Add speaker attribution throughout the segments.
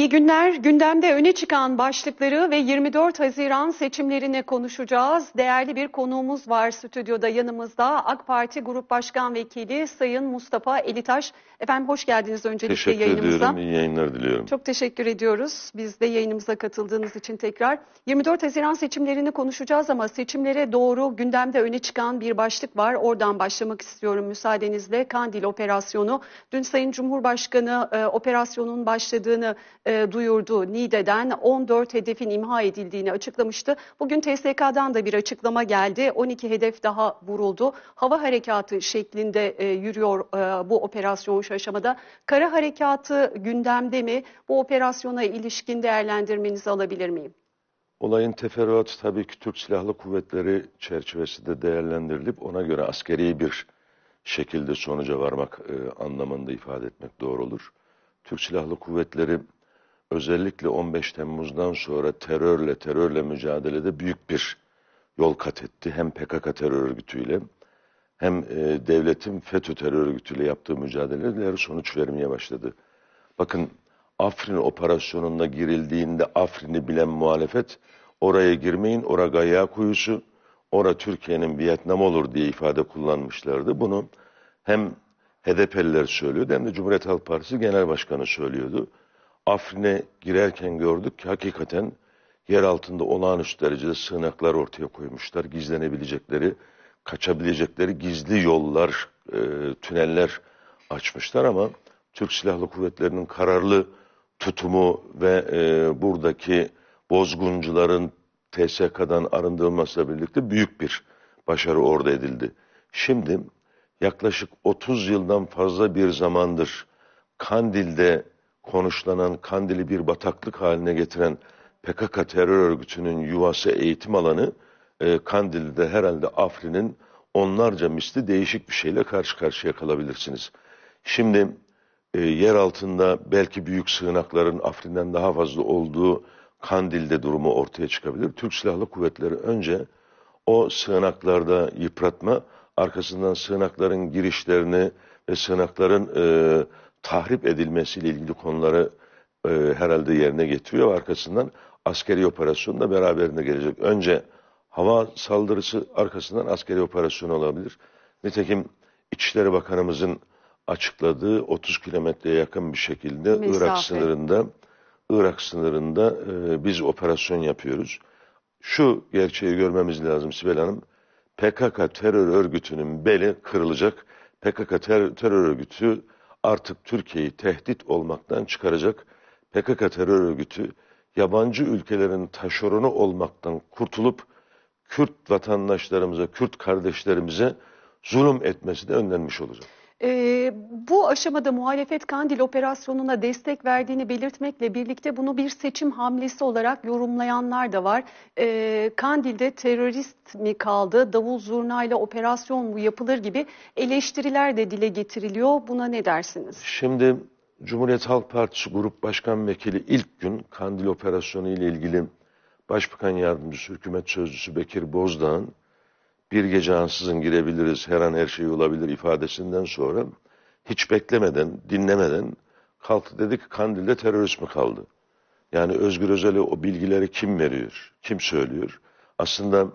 Speaker 1: İyi günler. Gündemde öne çıkan başlıkları ve 24 Haziran seçimlerine konuşacağız. Değerli bir konuğumuz var stüdyoda yanımızda. AK Parti Grup Başkan Vekili Sayın Mustafa Elitaş. Efendim hoş geldiniz öncelikle teşekkür yayınımıza. Teşekkür ediyorum. İyi yayınlar diliyorum. Çok teşekkür ediyoruz. Biz de yayınımıza katıldığınız için tekrar. 24 Haziran seçimlerini konuşacağız ama seçimlere doğru gündemde öne çıkan bir başlık var. Oradan başlamak istiyorum müsaadenizle. Kandil Operasyonu. Dün Sayın Cumhurbaşkanı e, operasyonun başladığını e, e, duyurdu. NİDE'den 14 hedefin imha edildiğini açıklamıştı. Bugün TSK'dan da bir açıklama geldi. 12 hedef daha vuruldu. Hava harekatı şeklinde e, yürüyor e, bu operasyon şu aşamada. Kara harekatı gündemde mi? Bu operasyona ilişkin değerlendirmenizi alabilir miyim?
Speaker 2: Olayın teferruatı tabii ki Türk Silahlı Kuvvetleri çerçevesinde değerlendirilip ona göre askeri bir şekilde sonuca varmak e, anlamında ifade etmek doğru olur. Türk Silahlı Kuvvetleri özellikle 15 Temmuz'dan sonra terörle terörle mücadelede büyük bir yol kat etti. Hem PKK terör örgütüyle hem e, devletin FETÖ terör örgütüyle yaptığı mücadeleler sonuç vermeye başladı. Bakın Afrin operasyonunda girildiğinde Afrin'i bilen muhalefet oraya girmeyin, ora gaya kuyusu, ora Türkiye'nin Vietnam olur diye ifade kullanmışlardı. Bunu hem HDP'liler söylüyordu hem de Cumhuriyet Halk Partisi Genel Başkanı söylüyordu. Afrin'e girerken gördük ki hakikaten yer altında olağanüstü derecede sığınaklar ortaya koymuşlar. Gizlenebilecekleri, kaçabilecekleri gizli yollar, e, tüneller açmışlar ama Türk Silahlı Kuvvetleri'nin kararlı tutumu ve e, buradaki bozguncuların TSK'dan arındırılmasıyla birlikte büyük bir başarı orada edildi. Şimdi yaklaşık 30 yıldan fazla bir zamandır Kandil'de konuşlanan Kandil'i bir bataklık haline getiren PKK terör örgütünün yuvası eğitim alanı e, Kandil'de herhalde Afrin'in onlarca misli değişik bir şeyle karşı karşıya kalabilirsiniz. Şimdi e, yer altında belki büyük sığınakların Afrin'den daha fazla olduğu Kandil'de durumu ortaya çıkabilir. Türk Silahlı Kuvvetleri önce o sığınaklarda yıpratma, arkasından sığınakların girişlerini ve sığınakların e, tahrip edilmesiyle ilgili konuları e, herhalde yerine getiriyor. Arkasından askeri operasyon da beraberinde gelecek. Önce hava saldırısı arkasından askeri operasyon olabilir. Nitekim İçişleri Bakanımızın açıkladığı 30 kilometreye yakın bir şekilde Mesafe. Irak sınırında Irak sınırında e, biz operasyon yapıyoruz. Şu gerçeği görmemiz lazım Sibel Hanım. PKK terör örgütünün beli kırılacak. PKK ter terör örgütü artık Türkiye'yi tehdit olmaktan çıkaracak PKK terör örgütü yabancı ülkelerin taşeronu olmaktan kurtulup Kürt vatandaşlarımıza, Kürt kardeşlerimize zulüm etmesi de önlenmiş olacak.
Speaker 1: Ee, bu aşamada muhalefet Kandil operasyonuna destek verdiğini belirtmekle birlikte bunu bir seçim hamlesi olarak yorumlayanlar da var. Ee, Kandil'de terörist mi kaldı, davul zurnayla operasyon mu yapılır gibi eleştiriler de dile getiriliyor. Buna ne dersiniz?
Speaker 2: Şimdi Cumhuriyet Halk Partisi Grup Başkan Vekili ilk gün Kandil operasyonu ile ilgili Başbakan Yardımcısı, Hükümet Sözcüsü Bekir Bozdağ'ın bir gece ansızın girebiliriz, her an her şey olabilir ifadesinden sonra hiç beklemeden, dinlemeden kalktı dedi ki Kandil'de terörist mi kaldı? Yani Özgür Özel'e o bilgileri kim veriyor, kim söylüyor? Aslında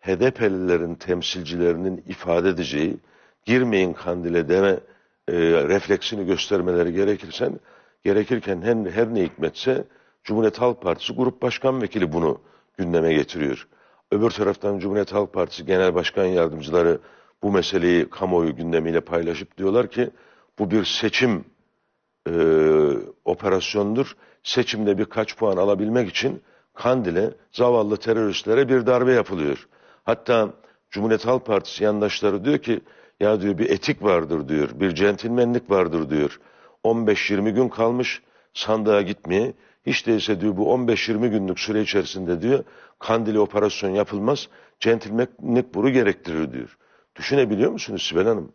Speaker 2: HDP'lilerin temsilcilerinin ifade edeceği girmeyin Kandil'e deme e, refleksini göstermeleri gerekirsen gerekirken her, her ne hikmetse Cumhuriyet Halk Partisi Grup Başkan Vekili bunu gündeme getiriyor. Öbür taraftan Cumhuriyet Halk Partisi Genel Başkan Yardımcıları bu meseleyi kamuoyu gündemiyle paylaşıp diyorlar ki bu bir seçim e, operasyondur. Seçimde birkaç puan alabilmek için Kandil'e zavallı teröristlere bir darbe yapılıyor. Hatta Cumhuriyet Halk Partisi yandaşları diyor ki ya diyor bir etik vardır diyor, bir centilmenlik vardır diyor. 15-20 gün kalmış sandığa gitmeye. Hiç değilse diyor bu 15-20 günlük süre içerisinde diyor Kandili operasyon yapılmaz, centilmenlik buru gerektirir diyor. Düşünebiliyor musunuz Sibel Hanım?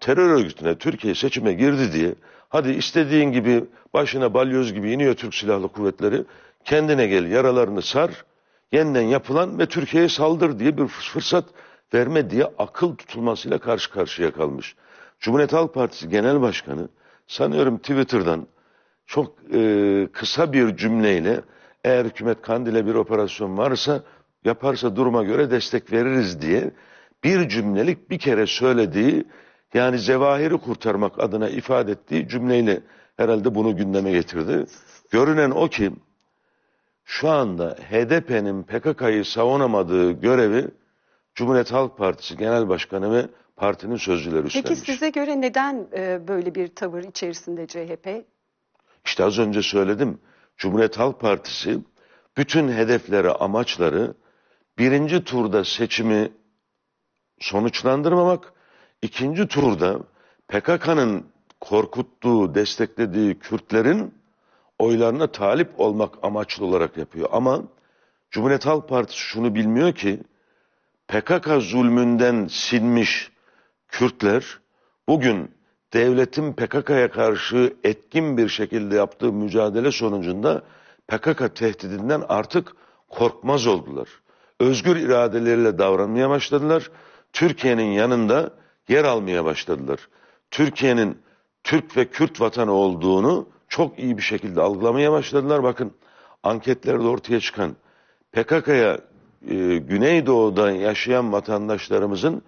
Speaker 2: Terör örgütüne Türkiye seçime girdi diye hadi istediğin gibi başına balyoz gibi iniyor Türk Silahlı Kuvvetleri kendine gel yaralarını sar yeniden yapılan ve Türkiye'ye saldır diye bir fırsat verme diye akıl tutulmasıyla karşı karşıya kalmış. Cumhuriyet Halk Partisi Genel Başkanı sanıyorum Twitter'dan çok e, kısa bir cümleyle eğer hükümet Kandil'e bir operasyon varsa yaparsa duruma göre destek veririz diye bir cümlelik bir kere söylediği yani zevahiri kurtarmak adına ifade ettiği cümleyle herhalde bunu gündeme getirdi. Görünen o ki şu anda HDP'nin PKK'yı savunamadığı görevi Cumhuriyet Halk Partisi Genel Başkanı ve partinin sözcüleri üstlenmiş.
Speaker 1: Peki size göre neden e, böyle bir tavır içerisinde CHP?
Speaker 2: İşte az önce söyledim. Cumhuriyet Halk Partisi bütün hedefleri, amaçları birinci turda seçimi sonuçlandırmamak, ikinci turda PKK'nın korkuttuğu, desteklediği Kürtlerin oylarına talip olmak amaçlı olarak yapıyor. Ama Cumhuriyet Halk Partisi şunu bilmiyor ki PKK zulmünden silmiş Kürtler bugün devletin PKK'ya karşı etkin bir şekilde yaptığı mücadele sonucunda PKK tehdidinden artık korkmaz oldular. Özgür iradeleriyle davranmaya başladılar. Türkiye'nin yanında yer almaya başladılar. Türkiye'nin Türk ve Kürt vatanı olduğunu çok iyi bir şekilde algılamaya başladılar. Bakın anketlerde ortaya çıkan PKK'ya e, Güneydoğu'da yaşayan vatandaşlarımızın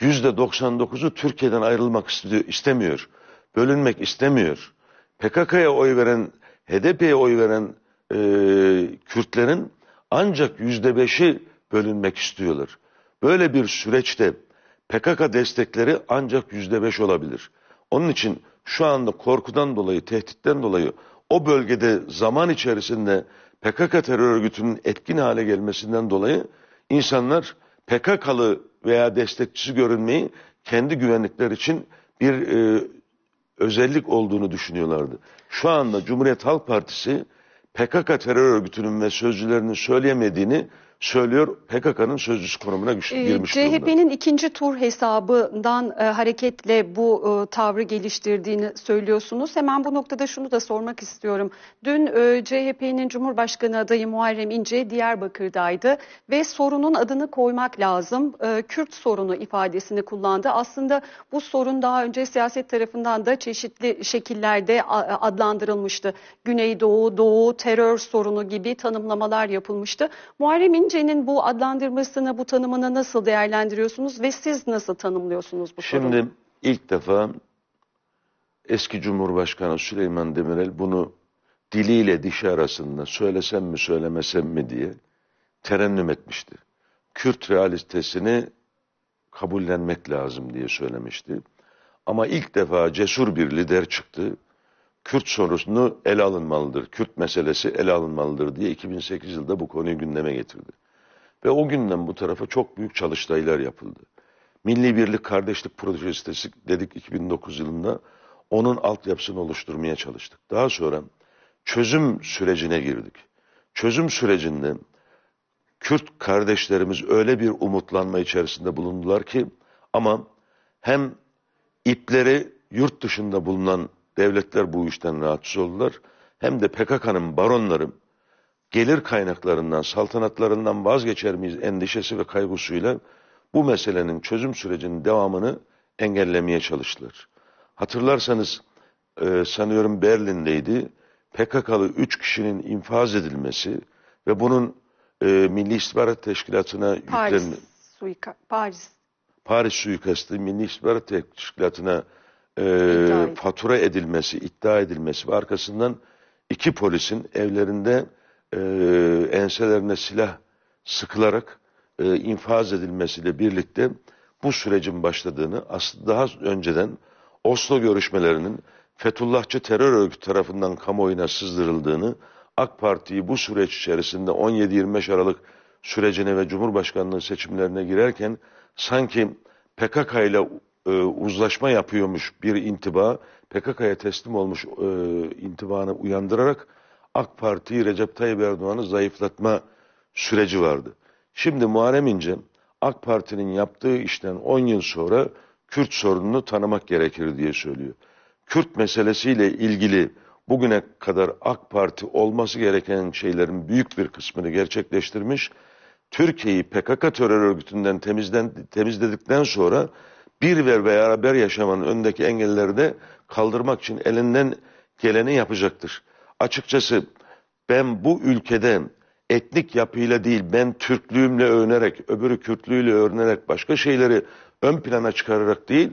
Speaker 2: yüzde 99'u Türkiye'den ayrılmak istemiyor. Bölünmek istemiyor. PKK'ya oy veren, HDP'ye oy veren e, Kürtlerin ancak yüzde beşi bölünmek istiyorlar. Böyle bir süreçte PKK destekleri ancak yüzde beş olabilir. Onun için şu anda korkudan dolayı, tehditten dolayı o bölgede zaman içerisinde PKK terör örgütünün etkin hale gelmesinden dolayı insanlar PKK'lı veya destekçisi görünmeyi kendi güvenlikler için bir e, özellik olduğunu düşünüyorlardı. Şu anda Cumhuriyet Halk Partisi PKK terör örgütünün ve sözcülerinin söyleyemediğini söylüyor PKK'nın sözcüsü konumuna güç, ee, girmiş
Speaker 1: e, durumda. CHP'nin ikinci tur hesabından e, hareketle bu e, tavrı geliştirdiğini söylüyorsunuz. Hemen bu noktada şunu da sormak istiyorum. Dün e, CHP'nin Cumhurbaşkanı adayı Muharrem İnce Diyarbakır'daydı ve sorunun adını koymak lazım. E, Kürt sorunu ifadesini kullandı. Aslında bu sorun daha önce siyaset tarafından da çeşitli şekillerde adlandırılmıştı. Güneydoğu, Doğu, terör sorunu gibi tanımlamalar yapılmıştı. Muharrem Çince'nin bu adlandırmasına, bu tanımına nasıl değerlendiriyorsunuz ve siz nasıl tanımlıyorsunuz bu
Speaker 2: Şimdi sorunu? ilk defa eski Cumhurbaşkanı Süleyman Demirel bunu diliyle dişi arasında söylesem mi söylemesem mi diye terennüm etmişti. Kürt realitesini kabullenmek lazım diye söylemişti. Ama ilk defa cesur bir lider çıktı Kürt sorusunu ele alınmalıdır, Kürt meselesi ele alınmalıdır diye 2008 yılında bu konuyu gündeme getirdi. Ve o günden bu tarafa çok büyük çalıştaylar yapıldı. Milli Birlik Kardeşlik Projesi dedik 2009 yılında onun altyapısını oluşturmaya çalıştık. Daha sonra çözüm sürecine girdik. Çözüm sürecinde Kürt kardeşlerimiz öyle bir umutlanma içerisinde bulundular ki ama hem ipleri yurt dışında bulunan Devletler bu işten rahatsız oldular. Hem de PKK'nın baronları gelir kaynaklarından, saltanatlarından vazgeçer miyiz endişesi ve kaygısıyla bu meselenin çözüm sürecinin devamını engellemeye çalıştılar. Hatırlarsanız e, sanıyorum Berlin'deydi. PKK'lı 3 kişinin infaz edilmesi ve bunun e, Milli İstihbarat Teşkilatı'na Paris
Speaker 1: yüklenmesi...
Speaker 2: Paris suikastı, Milli İstihbarat Teşkilatı'na e, fatura edilmesi, iddia edilmesi ve arkasından iki polisin evlerinde e, enselerine silah sıkılarak e, infaz edilmesiyle birlikte bu sürecin başladığını aslında daha önceden Oslo görüşmelerinin Fethullahçı terör örgütü tarafından kamuoyuna sızdırıldığını, AK Parti'yi bu süreç içerisinde 17-25 Aralık sürecine ve Cumhurbaşkanlığı seçimlerine girerken sanki PKK ile e, uzlaşma yapıyormuş bir intiba, PKK'ya teslim olmuş e, intibanı uyandırarak AK Parti'yi Recep Tayyip Erdoğan'ı zayıflatma süreci vardı. Şimdi Muharrem İnce AK Parti'nin yaptığı işten 10 yıl sonra Kürt sorununu tanımak gerekir diye söylüyor. Kürt meselesiyle ilgili bugüne kadar AK Parti olması gereken şeylerin büyük bir kısmını gerçekleştirmiş. Türkiye'yi PKK terör örgütünden temizden, temizledikten sonra bir ve beraber yaşamanın öndeki engelleri de kaldırmak için elinden geleni yapacaktır. Açıkçası ben bu ülkede etnik yapıyla değil ben Türklüğümle övünerek, öbürü Kürtlüğüyle övünerek başka şeyleri ön plana çıkararak değil,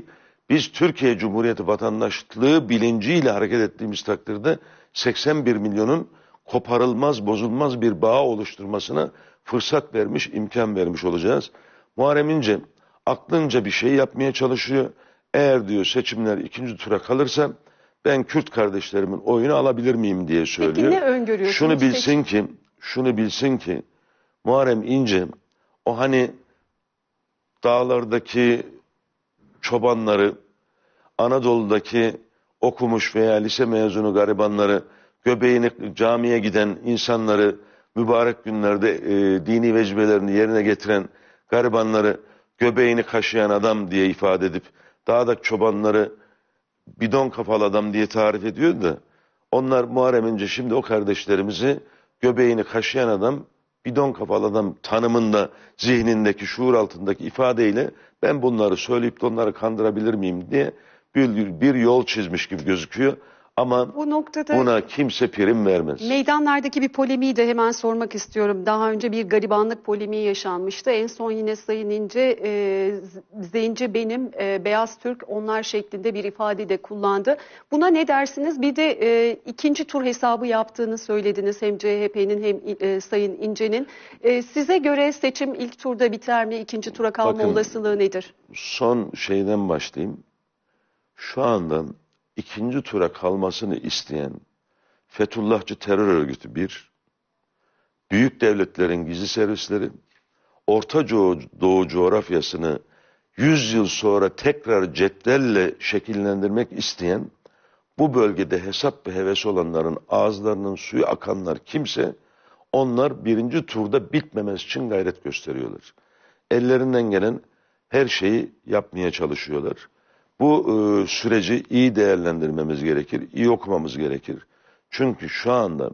Speaker 2: biz Türkiye Cumhuriyeti vatandaşlığı bilinciyle hareket ettiğimiz takdirde 81 milyonun koparılmaz, bozulmaz bir bağ oluşturmasına fırsat vermiş, imkan vermiş olacağız. Muharrem İnce aklınca bir şey yapmaya çalışıyor. Eğer diyor seçimler ikinci tura kalırsa ben Kürt kardeşlerimin oyunu alabilir miyim diye söylüyor. Peki ne
Speaker 1: öngörüyorsunuz? Şunu
Speaker 2: bilsin peki? ki, şunu bilsin ki Muharrem İnce o hani dağlardaki çobanları, Anadolu'daki okumuş veya lise mezunu garibanları, göbeğini camiye giden insanları, mübarek günlerde e, dini vecibelerini yerine getiren garibanları göbeğini kaşıyan adam diye ifade edip daha dağda çobanları bidon kafalı adam diye tarif ediyor da onlar Muharrem İnce şimdi o kardeşlerimizi göbeğini kaşıyan adam bidon kafalı adam tanımında zihnindeki şuur altındaki ifadeyle ben bunları söyleyip de onları kandırabilir miyim diye bir, bir yol çizmiş gibi gözüküyor. Ama Bu noktada buna kimse prim vermez.
Speaker 1: meydanlardaki bir polemiği de hemen sormak istiyorum. Daha önce bir garibanlık polemiği yaşanmıştı. En son yine Sayın İnce, e, Z- benim, e, Beyaz Türk onlar şeklinde bir ifade de kullandı. Buna ne dersiniz? Bir de e, ikinci tur hesabı yaptığını söylediniz hem CHP'nin hem e, Sayın İnce'nin. E, size göre seçim ilk turda biter mi? İkinci tura kalma Bakın, olasılığı nedir?
Speaker 2: Son şeyden başlayayım. Şu andan ikinci tura kalmasını isteyen Fethullahçı terör örgütü bir, büyük devletlerin gizli servisleri, Orta Doğu coğrafyasını 100 yıl sonra tekrar cetvelle şekillendirmek isteyen, bu bölgede hesap ve heves olanların ağızlarının suyu akanlar kimse, onlar birinci turda bitmemesi için gayret gösteriyorlar. Ellerinden gelen her şeyi yapmaya çalışıyorlar. Bu e, süreci iyi değerlendirmemiz gerekir, iyi okumamız gerekir. Çünkü şu anda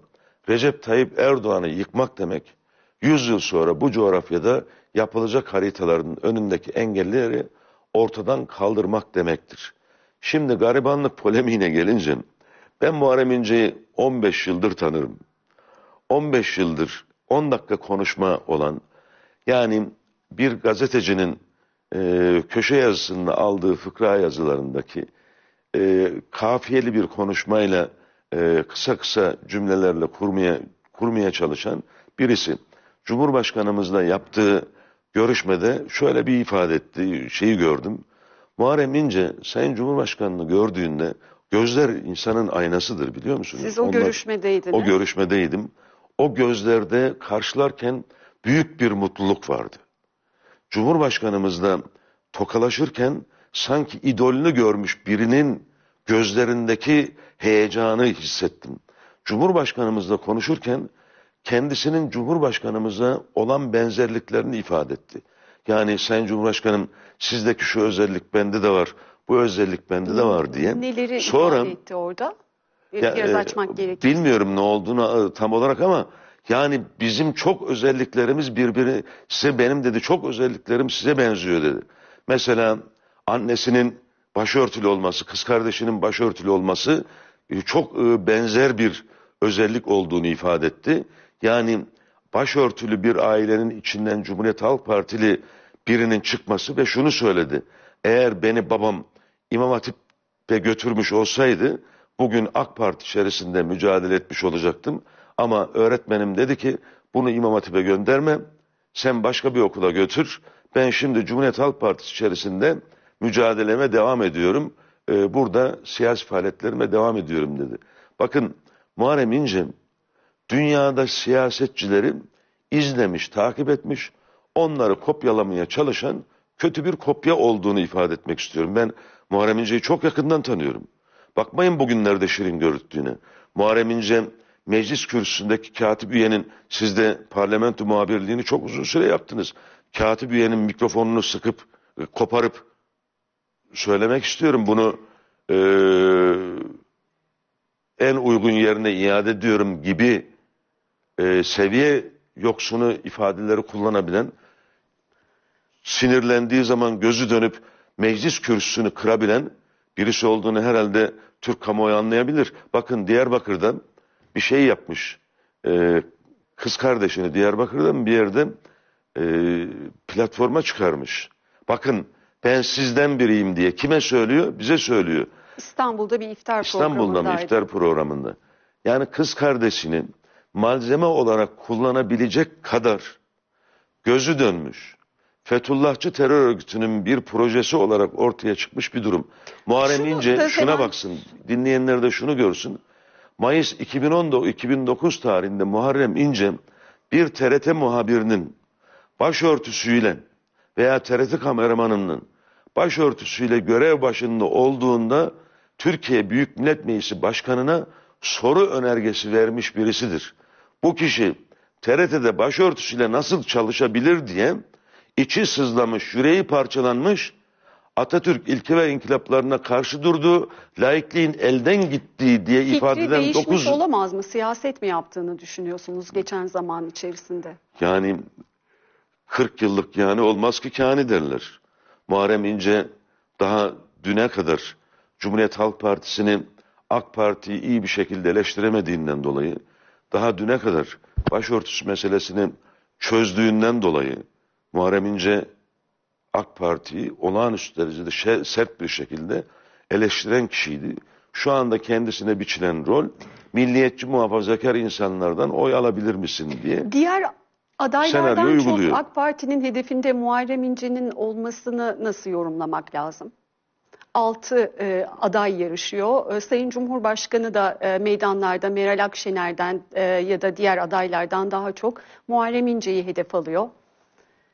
Speaker 2: Recep Tayyip Erdoğan'ı yıkmak demek, 100 yıl sonra bu coğrafyada yapılacak haritaların önündeki engelleri ortadan kaldırmak demektir. Şimdi garibanlık polemiğine gelince, ben Muharrem İnce'yi 15 yıldır tanırım. 15 yıldır 10 dakika konuşma olan, yani bir gazetecinin e, köşe yazısında aldığı fıkra yazılarındaki e, kafiyeli bir konuşmayla e, kısa kısa cümlelerle kurmaya kurmaya çalışan birisi. Cumhurbaşkanımızla yaptığı görüşmede şöyle bir ifade ettiği şeyi gördüm. Muharrem İnce Sayın Cumhurbaşkanı'nı gördüğünde gözler insanın aynasıdır biliyor musunuz? Siz o Onlar,
Speaker 1: görüşmedeydiniz. O
Speaker 2: görüşmedeydim. O gözlerde karşılarken büyük bir mutluluk vardı. Cumhurbaşkanımızla tokalaşırken sanki idolünü görmüş birinin gözlerindeki heyecanı hissettim. Cumhurbaşkanımızla konuşurken kendisinin Cumhurbaşkanımıza olan benzerliklerini ifade etti. Yani Sayın Cumhurbaşkanım sizdeki şu özellik bende de var, bu özellik bende de var diye. Neleri Sonra, ifade
Speaker 1: etti orada?
Speaker 2: Ya, e, açmak e, gerekir. Bilmiyorum ne olduğunu e, tam olarak ama yani bizim çok özelliklerimiz birbiri size benim dedi çok özelliklerim size benziyor dedi. Mesela annesinin başörtülü olması, kız kardeşinin başörtülü olması e, çok e, benzer bir özellik olduğunu ifade etti. Yani başörtülü bir ailenin içinden Cumhuriyet Halk Partili birinin çıkması ve şunu söyledi. Eğer beni babam İmam Hatip'e götürmüş olsaydı bugün AK Parti içerisinde mücadele etmiş olacaktım. Ama öğretmenim dedi ki bunu İmam Hatip'e gönderme. Sen başka bir okula götür. Ben şimdi Cumhuriyet Halk Partisi içerisinde mücadeleme devam ediyorum. Ee, burada siyasi faaliyetlerime devam ediyorum dedi. Bakın Muharrem İnce dünyada siyasetçileri izlemiş, takip etmiş, onları kopyalamaya çalışan kötü bir kopya olduğunu ifade etmek istiyorum. Ben Muharrem İnce'yi çok yakından tanıyorum. Bakmayın bugünlerde şirin görüttüğüne. Muharrem İnce meclis kürsüsündeki katip üyenin siz de parlamento muhabirliğini çok uzun süre yaptınız. Katip üyenin mikrofonunu sıkıp e, koparıp söylemek istiyorum bunu e, en uygun yerine iade ediyorum gibi e, seviye yoksunu ifadeleri kullanabilen sinirlendiği zaman gözü dönüp meclis kürsüsünü kırabilen birisi olduğunu herhalde Türk kamuoyu anlayabilir. Bakın Diyarbakır'dan bir şey yapmış. E, kız kardeşini Diyarbakır'dan bir yerde e, platforma çıkarmış. Bakın ben sizden biriyim diye kime söylüyor? Bize söylüyor.
Speaker 1: İstanbul'da bir iftar programında. İstanbul'da mı iftar
Speaker 2: programında. Yani kız kardeşini malzeme olarak kullanabilecek kadar gözü dönmüş. Fethullahçı terör örgütünün bir projesi olarak ortaya çıkmış bir durum. Muharrem İnce şuna baksın, dinleyenler de şunu görsün. Mayıs 2019 tarihinde Muharrem İnce bir TRT muhabirinin başörtüsüyle veya TRT kameramanının başörtüsüyle görev başında olduğunda Türkiye Büyük Millet Meclisi Başkanı'na soru önergesi vermiş birisidir. Bu kişi TRT'de başörtüsüyle nasıl çalışabilir diye içi sızlamış, yüreği parçalanmış Atatürk ilke ve inkılaplarına karşı durdu. Laikliğin elden gittiği diye Fikri ifade eden değişmiş 9
Speaker 1: olamaz mı? Siyaset mi yaptığını düşünüyorsunuz geçen zaman içerisinde?
Speaker 2: Yani 40 yıllık yani olmaz ki kani derler. Muharrem İnce daha düne kadar Cumhuriyet Halk Partisi'ni AK Parti'yi iyi bir şekilde eleştiremediğinden dolayı daha düne kadar başörtüsü meselesini çözdüğünden dolayı Muharrem İnce AK Parti'yi olağanüstü derecede sert bir şekilde eleştiren kişiydi. Şu anda kendisine biçilen rol milliyetçi muhafazakar insanlardan oy alabilir misin diye.
Speaker 1: Diğer adaylardan çok AK Parti'nin hedefinde Muharrem İnce'nin olmasını nasıl yorumlamak lazım? Altı e, aday yarışıyor. E, Sayın Cumhurbaşkanı da e, meydanlarda Meral Akşener'den e, ya da diğer adaylardan daha çok Muharrem İnce'yi hedef alıyor.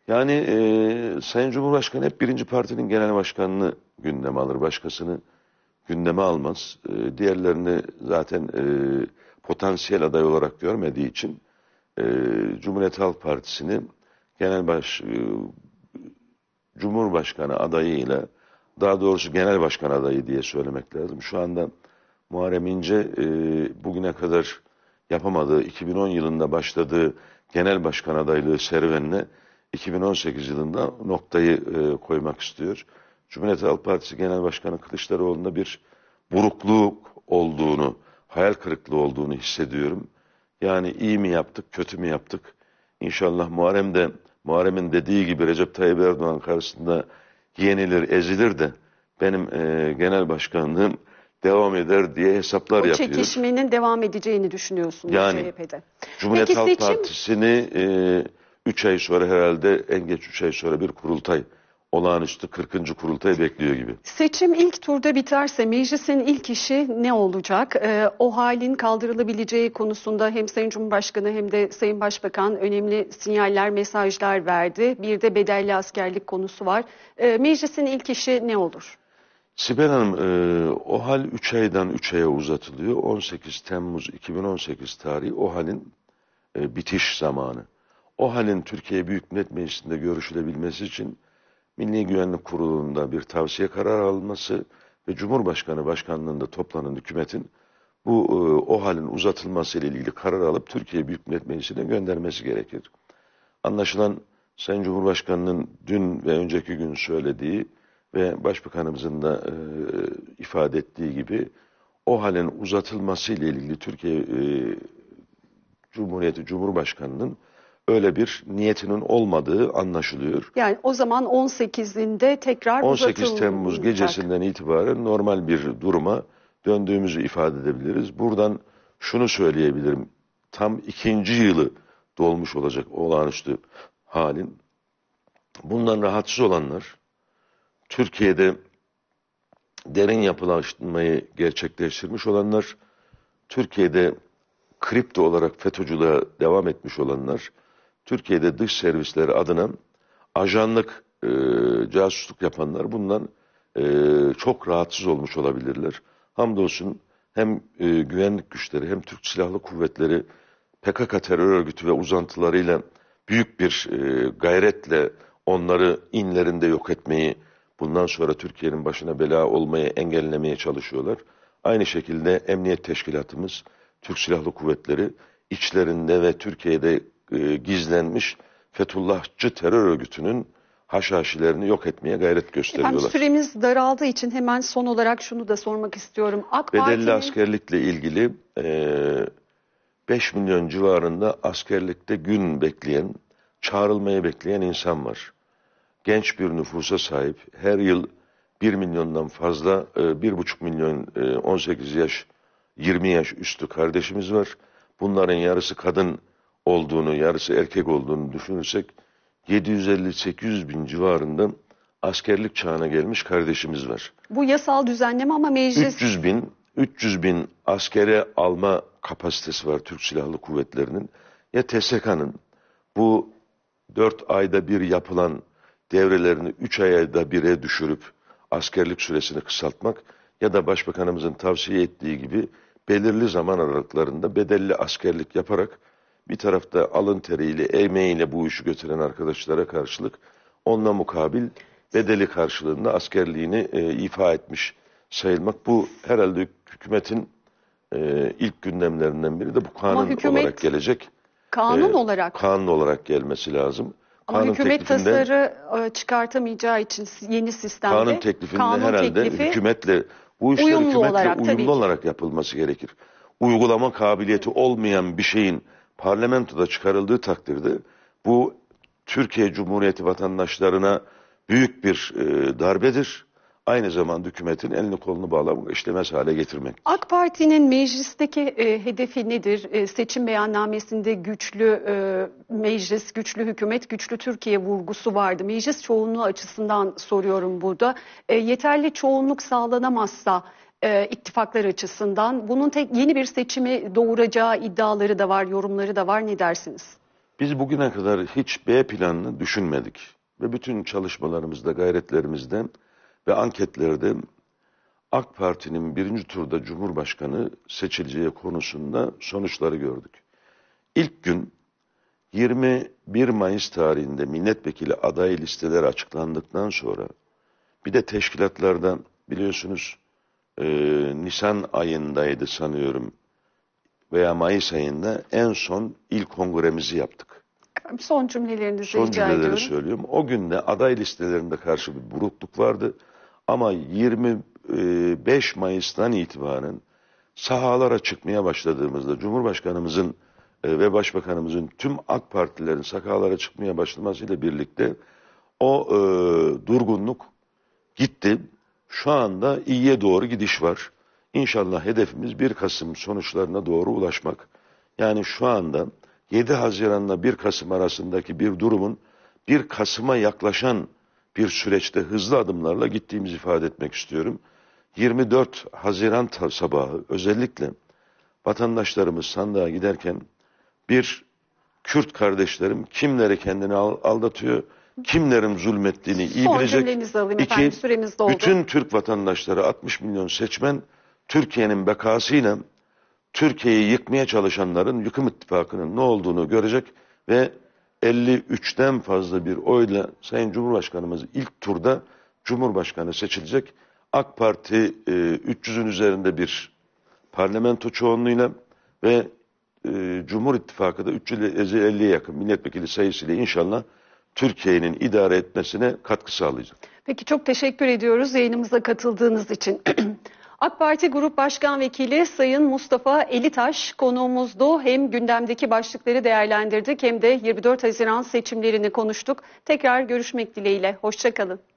Speaker 2: Yani e, Sayın Cumhurbaşkanı hep birinci partinin genel başkanını gündeme alır. Başkasını gündeme almaz. E, diğerlerini zaten e, potansiyel aday olarak görmediği için e, Cumhuriyet Halk Partisi'ni genel baş, e, Cumhurbaşkanı adayıyla daha doğrusu genel başkan adayı diye söylemek lazım. Şu anda Muharrem İnce e, bugüne kadar yapamadığı 2010 yılında başladığı genel başkan adaylığı serüvenine 2018 yılında noktayı e, koymak istiyor. Cumhuriyet Halk Partisi Genel Başkanı Kılıçdaroğlu'nda bir burukluk olduğunu, hayal kırıklığı olduğunu hissediyorum. Yani iyi mi yaptık, kötü mü yaptık? İnşallah de Muharrem'in dediği gibi Recep Tayyip Erdoğan karşısında yenilir, ezilir de benim e, genel başkanlığım devam eder diye hesaplar o yapıyoruz. O
Speaker 1: çekişmenin devam edeceğini düşünüyorsunuz yani, CHP'de. Cumhuriyet Peki, Halk seçim...
Speaker 2: Partisi'ni... E, 3 ay sonra herhalde en geç 3 ay sonra bir kurultay olağanüstü 40. kurultayı bekliyor gibi.
Speaker 1: Seçim ilk turda biterse meclisin ilk işi ne olacak? Ee, o halin kaldırılabileceği konusunda hem Sayın Cumhurbaşkanı hem de Sayın Başbakan önemli sinyaller, mesajlar verdi. Bir de bedelli askerlik konusu var. Ee, meclisin ilk işi ne olur?
Speaker 2: Sibel Hanım, e, o hal 3 aydan 3 aya uzatılıyor. 18 Temmuz 2018 tarihi o halin e, bitiş zamanı. O halin Türkiye Büyük Millet Meclisi'nde görüşülebilmesi için Milli Güvenlik Kurulu'nda bir tavsiye kararı alınması ve Cumhurbaşkanı başkanlığında toplanan hükümetin bu e, o halin uzatılması ile ilgili karar alıp Türkiye Büyük Millet Meclisi'ne göndermesi gerekir. Anlaşılan Sayın Cumhurbaşkanı'nın dün ve önceki gün söylediği ve Başbakanımızın da e, ifade ettiği gibi o halin uzatılması ile ilgili Türkiye e, Cumhuriyeti Cumhurbaşkanı'nın öyle bir niyetinin olmadığı anlaşılıyor.
Speaker 1: Yani o zaman 18'inde tekrar 18
Speaker 2: Temmuz gecesinden itibaren normal bir duruma döndüğümüzü ifade edebiliriz. Buradan şunu söyleyebilirim. Tam ikinci yılı dolmuş olacak olağanüstü halin. Bundan rahatsız olanlar Türkiye'de derin yapılaştırmayı gerçekleştirmiş olanlar, Türkiye'de kripto olarak FETÖ'cülüğe devam etmiş olanlar, Türkiye'de dış servisleri adına ajanlık, e, casusluk yapanlar bundan e, çok rahatsız olmuş olabilirler. Hamdolsun hem e, güvenlik güçleri hem Türk Silahlı Kuvvetleri PKK terör örgütü ve uzantılarıyla büyük bir e, gayretle onları inlerinde yok etmeyi, bundan sonra Türkiye'nin başına bela olmayı engellemeye çalışıyorlar. Aynı şekilde Emniyet Teşkilatımız, Türk Silahlı Kuvvetleri içlerinde ve Türkiye'de e, gizlenmiş Fethullahçı terör örgütünün haşhaşilerini yok etmeye gayret gösteriyorlar. Efendim,
Speaker 1: süremiz daraldığı için hemen son olarak şunu da sormak istiyorum. AK Bedelli Parti'nin...
Speaker 2: askerlikle ilgili e, 5 milyon civarında askerlikte gün bekleyen, çağrılmayı bekleyen insan var. Genç bir nüfusa sahip, her yıl 1 milyondan fazla, e, 1,5 milyon e, 18 yaş, 20 yaş üstü kardeşimiz var. Bunların yarısı kadın olduğunu, yarısı erkek olduğunu düşünürsek 750-800 bin civarında askerlik çağına gelmiş kardeşimiz var.
Speaker 1: Bu yasal düzenleme ama meclis...
Speaker 2: 300 bin, 300 bin askere alma kapasitesi var Türk Silahlı Kuvvetleri'nin. Ya TSK'nın bu 4 ayda bir yapılan devrelerini 3 ayda bire düşürüp askerlik süresini kısaltmak ya da Başbakanımızın tavsiye ettiği gibi belirli zaman aralıklarında bedelli askerlik yaparak bir tarafta alın teriyle, emeğiyle bu işi götüren arkadaşlara karşılık onunla mukabil bedeli karşılığında askerliğini e, ifa etmiş sayılmak. Bu herhalde hükümetin e, ilk gündemlerinden biri de bu kanun olarak gelecek.
Speaker 1: Kanun e, olarak?
Speaker 2: Kanun olarak gelmesi lazım. Ama kanun hükümet tasarı
Speaker 1: e, çıkartamayacağı için yeni sistemde kanun teklifinde kanun herhalde teklifi, hükümetle
Speaker 2: bu işler hükümetle olarak, uyumlu olarak yapılması gerekir. Uygulama kabiliyeti olmayan bir şeyin parlamentoda çıkarıldığı takdirde bu Türkiye Cumhuriyeti vatandaşlarına büyük bir e, darbedir. Aynı zamanda hükümetin elini kolunu bağlamak, işlemez hale getirmek.
Speaker 1: AK Parti'nin meclisteki e, hedefi nedir? E, seçim beyannamesinde güçlü e, meclis, güçlü hükümet, güçlü Türkiye vurgusu vardı. Meclis çoğunluğu açısından soruyorum burada. E, yeterli çoğunluk sağlanamazsa e, ittifaklar açısından. Bunun tek yeni bir seçimi doğuracağı iddiaları da var, yorumları da var. Ne dersiniz?
Speaker 2: Biz bugüne kadar hiç B planını düşünmedik. Ve bütün çalışmalarımızda, gayretlerimizden ve anketlerde AK Parti'nin birinci turda Cumhurbaşkanı seçileceği konusunda sonuçları gördük. İlk gün 21 Mayıs tarihinde milletvekili aday listeler açıklandıktan sonra bir de teşkilatlardan biliyorsunuz e, Nisan ayındaydı sanıyorum veya Mayıs ayında en son ilk kongremizi yaptık.
Speaker 1: Son cümlelerinizi Son rica cümleleri
Speaker 2: ediyorum. söylüyorum. O günde aday listelerinde karşı bir burukluk vardı. Ama 25 e, Mayıs'tan itibaren sahalara çıkmaya başladığımızda Cumhurbaşkanımızın e, ve Başbakanımızın tüm AK Partilerin sahalara çıkmaya başlamasıyla birlikte o e, durgunluk gitti. Şu anda iyiye doğru gidiş var. İnşallah hedefimiz 1 Kasım sonuçlarına doğru ulaşmak. Yani şu anda 7 Haziran'la 1 Kasım arasındaki bir durumun 1 Kasım'a yaklaşan bir süreçte hızlı adımlarla gittiğimizi ifade etmek istiyorum. 24 Haziran sabahı özellikle vatandaşlarımız sandığa giderken bir Kürt kardeşlerim kimleri kendini aldatıyor, kimlerin zulmettiğini iyi Son bilecek. Alayım
Speaker 1: İki, doldu. bütün
Speaker 2: Türk vatandaşları 60 milyon seçmen Türkiye'nin bekasıyla Türkiye'yi yıkmaya çalışanların yıkım ittifakının ne olduğunu görecek ve 53'ten fazla bir oyla Sayın Cumhurbaşkanımız ilk turda Cumhurbaşkanı seçilecek. AK Parti e, 300'ün üzerinde bir parlamento çoğunluğuyla ve e, Cumhur İttifakı da 350'ye yakın milletvekili sayısıyla inşallah Türkiye'nin idare etmesine katkı sağlayacak.
Speaker 1: Peki çok teşekkür ediyoruz yayınımıza katıldığınız için. AK Parti Grup Başkan Vekili Sayın Mustafa Elitaş konuğumuzdu. Hem gündemdeki başlıkları değerlendirdik hem de 24 Haziran seçimlerini konuştuk. Tekrar görüşmek dileğiyle. Hoşçakalın.